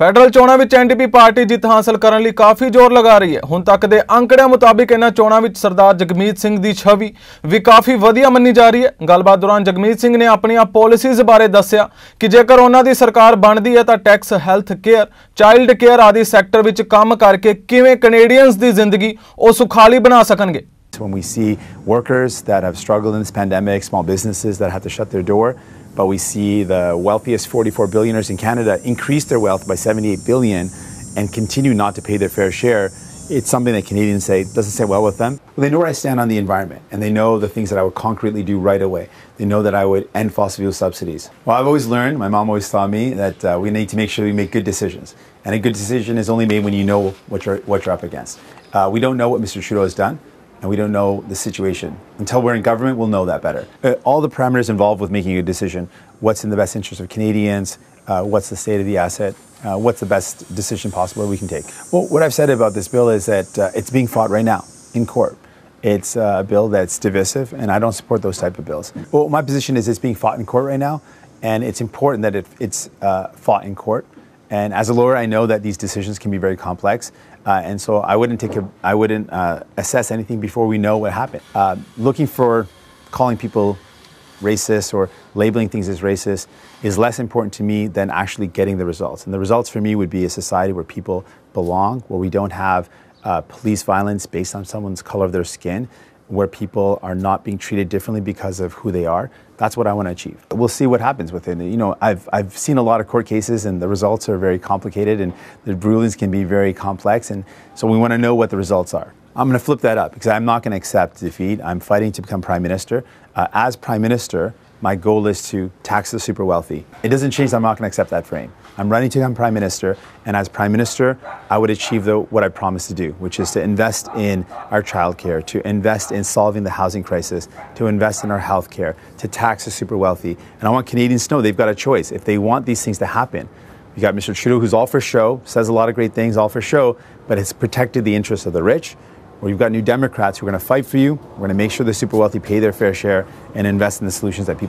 Federal ਚੋਣਾਂ ਵਿੱਚ NDP party ਜਿੱਤ ਹਾਸਲ ਕਰਨ ਲਈ ਕਾਫੀ ਜ਼ੋਰ ਲਗਾ ਰਹੀ ਹੈ ਹੁਣ ਤੱਕ ਦੇ ਅੰਕੜਿਆਂ ਮੁਤਾਬਿਕ ਇਹਨਾਂ ਚੋਣਾਂ ਵਿੱਚ ਸਰਦਾਰ ਜਗਮੀਤ ਸਿੰਘ ਦੀ ਛਵੀ ਵੀ ਕਾਫੀ ਵਧੀਆ ਮੰਨੀ ਜਾ ਰਹੀ ਹੈ ਗੱਲਬਾਤ ਦੌਰਾਨ ਜਗਮੀਤ ਸਿੰਘ ਨੇ ਆਪਣੀਆਂ ਪਾਲਿਸੀਜ਼ ਬਾਰੇ ਦੱਸਿਆ ਕਿ ਜੇਕਰ ਉਹਨਾਂ ਦੀ ਸਰਕਾਰ ਬਣਦੀ ਹੈ ਤਾਂ tax health care child care ਆਦਿ ਸੈਕਟਰ ਵਿੱਚ ਕੰਮ ਕਰਕੇ ਕਿਵੇਂ ਕੈਨੇਡੀਅਨਸ ਦੀ ਜ਼ਿੰਦਗੀ ਉਹ ਸੁਖਾਲੀ ਬਣਾ ਸਕਣਗੇ when we see workers that have struggled in this pandemic, small businesses that have to shut their door. But we see the wealthiest 44 billionaires in Canada increase their wealth by 78 billion and continue not to pay their fair share. It's something that Canadians say doesn't sit well with them. Well, they know where I stand on the environment, and they know the things that I would concretely do right away. They know that I would end fossil fuel subsidies. Well, I've always learned, my mom always taught me, that uh, we need to make sure we make good decisions. And a good decision is only made when you know what you're, what you're up against. Uh, we don't know what Mr. Trudeau has done and we don't know the situation. Until we're in government, we'll know that better. Uh, all the parameters involved with making a decision what's in the best interest of Canadians, uh, what's the state of the asset, uh, what's the best decision possible we can take. Well, what I've said about this bill is that uh, it's being fought right now in court. It's a bill that's divisive, and I don't support those type of bills. Well, my position is it's being fought in court right now, and it's important that it, it's uh, fought in court. And as a lawyer, I know that these decisions can be very complex, uh, and so I wouldn't take a, I wouldn't uh, assess anything before we know what happened. Uh, looking for calling people racist or labeling things as racist is less important to me than actually getting the results. And the results for me would be a society where people belong, where we don't have uh, police violence based on someone's color of their skin, where people are not being treated differently because of who they are. That's what I want to achieve. We'll see what happens within it. You know, I've, I've seen a lot of court cases and the results are very complicated and the rulings can be very complex. And so we want to know what the results are. I'm going to flip that up because I'm not going to accept defeat. I'm fighting to become prime minister. Uh, as prime minister, my goal is to tax the super wealthy. It doesn't change that I'm not going to accept that frame. I'm running to become prime minister, and as prime minister, I would achieve the, what I promised to do, which is to invest in our childcare, to invest in solving the housing crisis, to invest in our healthcare, to tax the super wealthy. And I want Canadians to know they've got a choice. If they want these things to happen, you got Mr. Trudeau, who's all for show, says a lot of great things, all for show, but has protected the interests of the rich or you've got new Democrats who are going to fight for you. We're going to make sure the super wealthy pay their fair share and invest in the solutions that people